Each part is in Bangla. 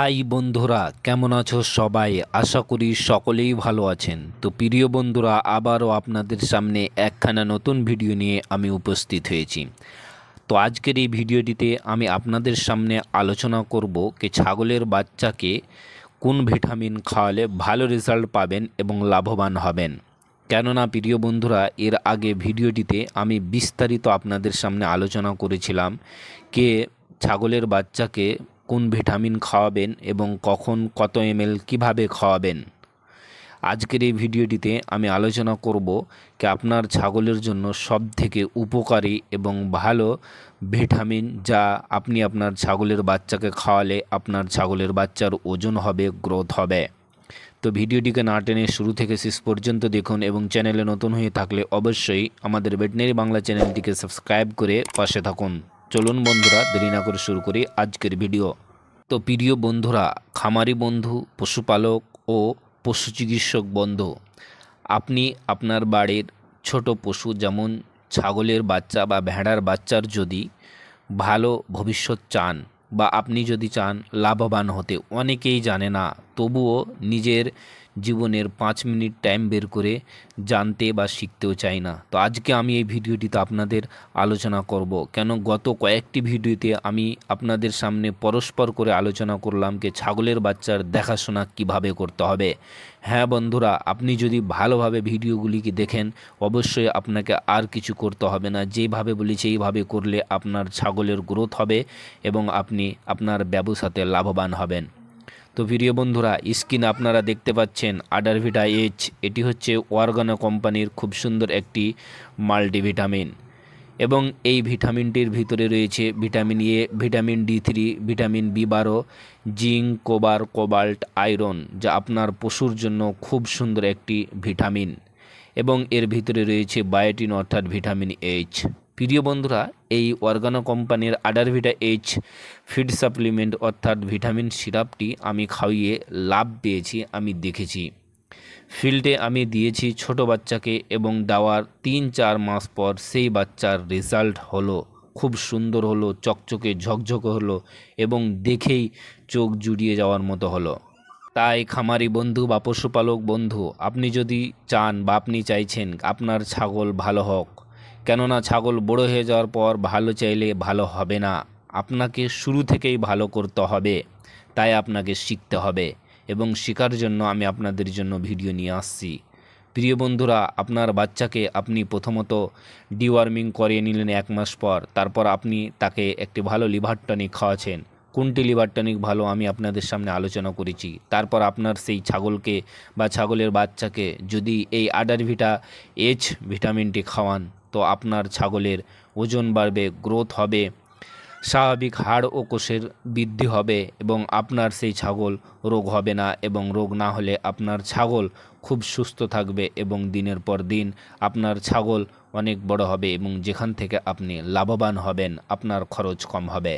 হাই বন্ধুরা কেমন আছো সবাই আশা করি সকলেই ভালো আছেন তো প্রিয় বন্ধুরা আবারও আপনাদের সামনে একখানা নতুন ভিডিও নিয়ে আমি উপস্থিত হয়েছি তো আজকের এই ভিডিওটিতে আমি আপনাদের সামনে আলোচনা করব কি ছাগলের বাচ্চাকে কোন ভিটামিন খাওয়ালে ভালো রেজাল্ট পাবেন এবং লাভবান হবেন কেননা প্রিয় বন্ধুরা এর আগে ভিডিওটিতে আমি বিস্তারিত আপনাদের সামনে আলোচনা করেছিলাম কে ছাগলের বাচ্চাকে কোন ভিটামিন খাওয়াবেন এবং কখন কত এমএল কিভাবে খাওয়াবেন আজকের এই ভিডিওটিতে আমি আলোচনা করব কি আপনার ছাগলের জন্য সব থেকে উপকারী এবং ভালো ভিটামিন যা আপনি আপনার ছাগলের বাচ্চাকে খাওয়ালে আপনার ছাগলের বাচ্চার ওজন হবে গ্রোথ হবে তো ভিডিওটিকে না টেনে শুরু থেকে শেষ পর্যন্ত দেখুন এবং চ্যানেলে নতুন হয়ে থাকলে অবশ্যই আমাদের ভেটেনারি বাংলা চ্যানেলটিকে সাবস্ক্রাইব করে পাশে থাকুন চলুন বন্ধুরা দেরি না করে শুরু করি আজকের ভিডিও তো প্রিয় বন্ধুরা খামারি বন্ধু পশুপালক ও পশু চিকিৎসক বন্ধু আপনি আপনার বাড়ির ছোট পশু যেমন ছাগলের বাচ্চা বা ভেড়ার বাচ্চার যদি ভালো ভবিষ্যৎ চান বা আপনি যদি চান লাভবান হতে অনেকেই জানে না তবুও নিজের জীবনের পাঁচ মিনিট টাইম বের করে জানতে বা শিখতেও চাই না তো আজকে আমি এই ভিডিওটিতে আপনাদের আলোচনা করব কেন গত কয়েকটি ভিডিওতে আমি আপনাদের সামনে পরস্পর করে আলোচনা করলাম যে ছাগলের বাচ্চার দেখাশোনা কিভাবে করতে হবে হ্যাঁ বন্ধুরা আপনি যদি ভালোভাবে ভিডিওগুলিকে দেখেন অবশ্যই আপনাকে আর কিছু করতে হবে না যেভাবে বলেছি এইভাবে করলে আপনার ছাগলের গ্রোথ হবে এবং আপনি আপনার ব্যবসাতে লাভবান হবেন তো প্রিয় বন্ধুরা স্ক্রিন আপনারা দেখতে পাচ্ছেন আডারভিটা এইচ এটি হচ্ছে ওয়ার্গানো কোম্পানির খুব সুন্দর একটি মাল্টিভিটামিন এবং এই ভিটামিনটির ভিতরে রয়েছে vitamin A vitamin D three vitamin B বারো জিঙ্ক কোবার কোবাল্ট আয়রন যা আপনার পশুর জন্য খুব সুন্দর একটি ভিটামিন এবং এর ভিতরে রয়েছে বায়োটিন অর্থাৎ ভিটামিন এইচ প্রিয় বন্ধুরা এই অর্গানো কোম্পানির আডারভিটা এইচ ফিড সাপ্লিমেন্ট অর্থাৎ ভিটামিন সিরাপটি আমি খাইয়ে লাভ পেয়েছি আমি দেখেছি ফিল্ডে আমি দিয়েছি ছোট বাচ্চাকে এবং দেওয়ার তিন চার মাস পর সেই বাচ্চার রেজাল্ট হলো খুব সুন্দর হলো চকচকে ঝকঝক হলো এবং দেখেই চোখ জুড়িয়ে যাওয়ার মতো হলো তাই খামারি বন্ধু বা পশুপালক বন্ধু আপনি যদি চান বা আপনি চাইছেন আপনার ছাগল ভালো হোক কেননা ছাগল বড় হয়ে যাওয়ার পর ভালো চাইলে ভালো হবে না আপনাকে শুরু থেকেই ভালো করতে হবে তাই আপনাকে শিখতে হবে এবং শেখার জন্য আমি আপনাদের জন্য ভিডিও নিয়ে আসছি প্রিয় বন্ধুরা আপনার বাচ্চাকে আপনি প্রথমত ডিওয়ার্মিং করিয়ে নিলেন এক মাস পর তারপর আপনি তাকে একটি ভালো লিভার টনিক খাওয়াছেন কোনটি লিভার টনিক ভালো আমি আপনাদের সামনে আলোচনা করেছি তারপর আপনার সেই ছাগলকে বা ছাগলের বাচ্চাকে যদি এই আডার ভিটা এইচ ভিটামিনটি খাওয়ান তো আপনার ছাগলের ওজন বাড়বে গ্রোথ হবে স্বাভাবিক হাড় ও কোষের বৃদ্ধি হবে এবং আপনার সেই ছাগল রোগ হবে না এবং রোগ না হলে আপনার ছাগল খুব সুস্থ থাকবে এবং দিনের পর দিন আপনার ছাগল অনেক বড় হবে এবং যেখান থেকে আপনি লাভবান হবেন আপনার খরচ কম হবে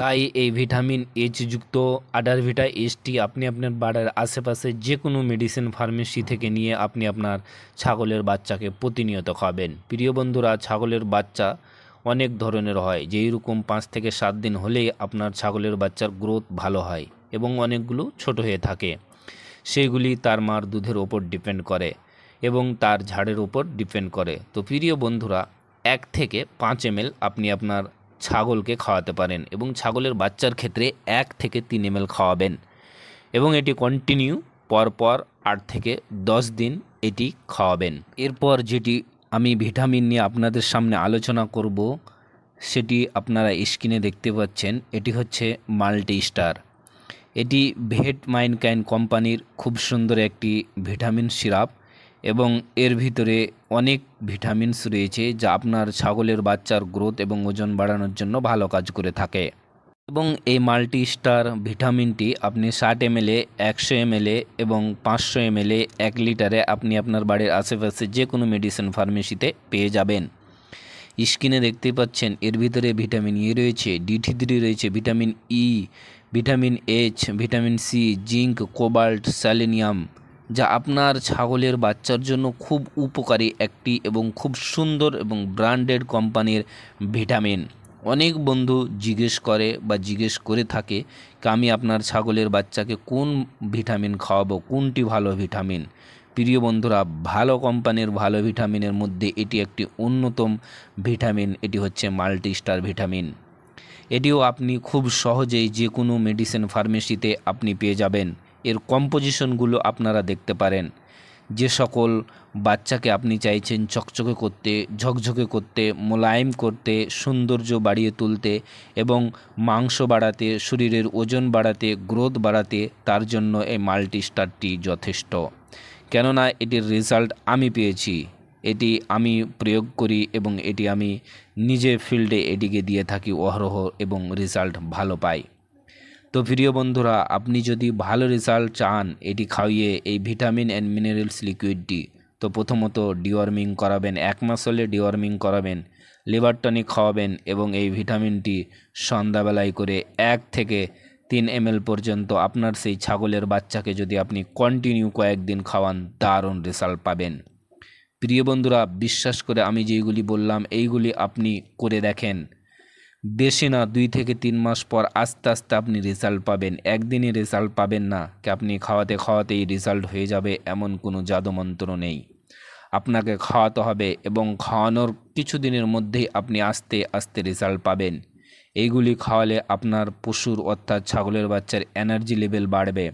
তাই এই ভিটামিন আডার আডারভিটা এইচটি আপনি আপনার বাড়ির আশেপাশে যে কোনো মেডিসিন ফার্মেসি থেকে নিয়ে আপনি আপনার ছাগলের বাচ্চাকে প্রতিনিয়ত খাবেন প্রিয় বন্ধুরা ছাগলের বাচ্চা অনেক ধরনের হয় যেই রকম পাঁচ থেকে সাত দিন হলেই আপনার ছাগলের বাচ্চার গ্রোথ ভালো হয় এবং অনেকগুলো ছোট হয়ে থাকে সেইগুলি তার মার দুধের ওপর ডিপেন্ড করে এবং তার ঝাড়ের ওপর ডিপেন্ড করে তো প্রিয় বন্ধুরা এক থেকে পাঁচ এম আপনি আপনার ছাগলকে খাওয়াতে পারেন এবং ছাগলের বাচ্চার ক্ষেত্রে এক থেকে তিন এম খাওয়াবেন এবং এটি কন্টিনিউ পরপর আট থেকে দশ দিন এটি খাওয়াবেন এরপর যেটি আমি ভিটামিন নিয়ে আপনাদের সামনে আলোচনা করব সেটি আপনারা স্ক্রিনে দেখতে পাচ্ছেন এটি হচ্ছে মাল্টি স্টার এটি ভেট মাইনকাইন কোম্পানির খুব সুন্দর একটি ভিটামিন সিরাপ এবং এর ভিতরে অনেক ভিটামিনস রয়েছে যা আপনার ছাগলের বাচ্চার গ্রোথ এবং ওজন বাড়ানোর জন্য ভালো কাজ করে থাকে এবং এই মাল্টি স্টার ভিটামিনটি আপনি ষাট এ একশো এমএলএ এবং পাঁচশো এমএলএ এক লিটারে আপনি আপনার বাড়ির আশেপাশে যে কোনো মেডিসিন ফার্মেসিতে পেয়ে যাবেন স্কিনে দেখতে পাচ্ছেন এর ভিতরে ভিটামিন ই রয়েছে ডি থ্রি রয়েছে vitamin E vitamin H vitamin C zinc cobalt selenium যা আপনার ছাগলের বাচ্চার জন্য খুব উপকারী একটি এবং খুব সুন্দর এবং ব্র্যান্ডেড কোম্পানির ভিটামিন অনেক বন্ধু জিজ্ঞেস করে বা জিজ্ঞেস করে থাকে আমি আপনার ছাগলের বাচ্চাকে কোন ভিটামিন খাওয়াবো কোনটি ভালো ভিটামিন প্রিয় বন্ধুরা ভালো কোম্পানির ভালো ভিটামিনের মধ্যে এটি একটি অন্যতম ভিটামিন এটি হচ্ছে মাল্টিস্টার ভিটামিন এটিও আপনি খুব সহজেই যে কোনো মেডিসিন ফার্মেসিতে আপনি পেয়ে যাবেন এর কম্পোজিশনগুলো আপনারা দেখতে পারেন যে সকল বাচ্চাকে আপনি চাইছেন চকচকে করতে ঝকঝকে করতে মোলায়েম করতে সৌন্দর্য বাড়িয়ে তুলতে এবং মাংস বাড়াতে শরীরের ওজন বাড়াতে গ্রোথ বাড়াতে তার জন্য এই মাল্টিস্টারটি যথেষ্ট কেননা এটির রেজাল্ট আমি পেয়েছি এটি আমি প্রয়োগ করি এবং এটি আমি নিজে ফিল্ডে এটিকে দিয়ে থাকি অহরহ এবং রেজাল্ট ভালো পাই তো প্রিয় বন্ধুরা আপনি যদি ভালো রেজাল্ট চান এটি খাইয়ে এই ভিটামিন অ্যান্ড মিনারেলস লিকুইডটি তো প্রথমত ডিওয়ার্মিং করাবেন এক মাস হলে ডিওয়ার্মিং করাবেন লিভার টনিক খাওয়াবেন এবং এই ভিটামিনটি সন্ধ্যাবেলায় করে এক থেকে তিন এম পর্যন্ত আপনার সেই ছাগলের বাচ্চাকে যদি আপনি কন্টিনিউ কয়েকদিন খাওয়ান দারুণ রেজাল্ট পাবেন প্রিয় বন্ধুরা বিশ্বাস করে আমি যেইগুলি বললাম এইগুলি আপনি করে দেখেন বেশি না দুই থেকে তিন মাস পর আস্তে আস্তে আপনি রেজাল্ট পাবেন একদিনই রেজাল্ট পাবেন না কি আপনি খাওয়াতে খাওয়াতেই রেজাল্ট হয়ে যাবে এমন কোনো জাদুমন্ত্র নেই আপনাকে খাওয়াতে হবে এবং খাওয়ানোর কিছু দিনের মধ্যেই আপনি আস্তে আস্তে রেজাল্ট পাবেন এইগুলি খাওয়ালে আপনার পশুর অর্থাৎ ছাগলের বাচ্চার এনার্জি লেভেল বাড়বে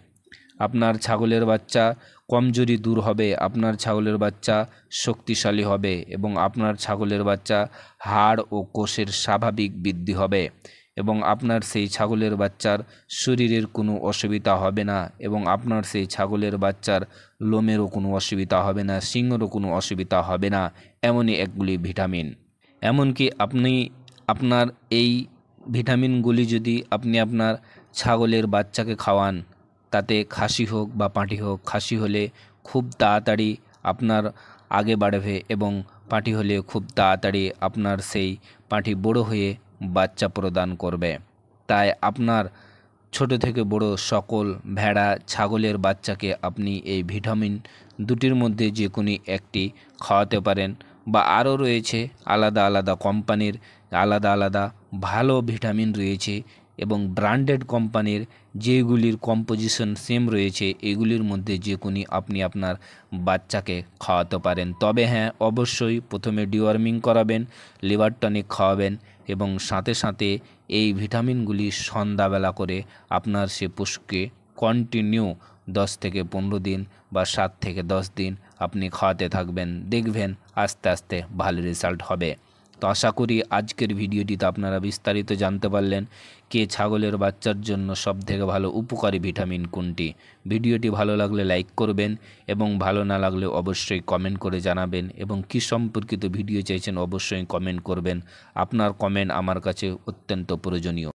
আপনার ছাগলের বাচ্চা কমজোরি দূর হবে আপনার ছাগলের বাচ্চা শক্তিশালী হবে এবং আপনার ছাগলের বাচ্চা হাড় ও কোষের স্বাভাবিক বৃদ্ধি হবে এবং আপনার সেই ছাগলের বাচ্চার শরীরের কোনো অসুবিধা হবে না এবং আপনার সেই ছাগলের বাচ্চার লোমেরও কোনো অসুবিধা হবে না সিংহেরও কোনো অসুবিধা হবে না এমনই একগুলি ভিটামিন এমনকি আপনি আপনার এই ভিটামিনগুলি যদি আপনি আপনার ছাগলের বাচ্চাকে খাওয়ান তাতে খাসি হোক বা পাটি হোক খাসি হলে খুব তাড়াতাড়ি আপনার আগে বাড়বে এবং পাটি হলে খুব তাড়াতাড়ি আপনার সেই পাটি বড় হয়ে বাচ্চা প্রদান করবে তাই আপনার ছোট থেকে বড় সকল ভেড়া ছাগলের বাচ্চাকে আপনি এই ভিটামিন দুটির মধ্যে যে কোনো একটি খাওয়াতে পারেন বা আরও রয়েছে আলাদা আলাদা কোম্পানির আলাদা আলাদা ভালো ভিটামিন রয়েছে এবং ব্র্যান্ডেড কোম্পানির যেগুলির কম্পোজিশন সেম রয়েছে এগুলির মধ্যে যে কোনি আপনি আপনার বাচ্চাকে খাওয়াতে পারেন তবে হ্যাঁ অবশ্যই প্রথমে ডিওয়ার্মিং করাবেন লিভার টনিক খাওয়াবেন এবং সাথে সাথে এই ভিটামিনগুলি সন্ধ্যাবেলা করে আপনার সে পশুকে কন্টিনিউ দশ থেকে পনেরো দিন বা সাত থেকে দশ দিন আপনি খাওয়াতে থাকবেন দেখবেন আস্তে আস্তে ভালো রেজাল্ট হবে তো আশা করি আজকের ভিডিওটিতে আপনারা বিস্তারিত জানতে পারলেন কে ছাগলের বাচ্চার জন্য সবথেকে ভালো উপকারী ভিটামিন কোনটি ভিডিওটি ভালো লাগলে লাইক করবেন এবং ভালো না লাগলে অবশ্যই কমেন্ট করে জানাবেন এবং কি সম্পর্কিত ভিডিও চাইছেন অবশ্যই কমেন্ট করবেন আপনার কমেন্ট আমার কাছে অত্যন্ত প্রয়োজনীয়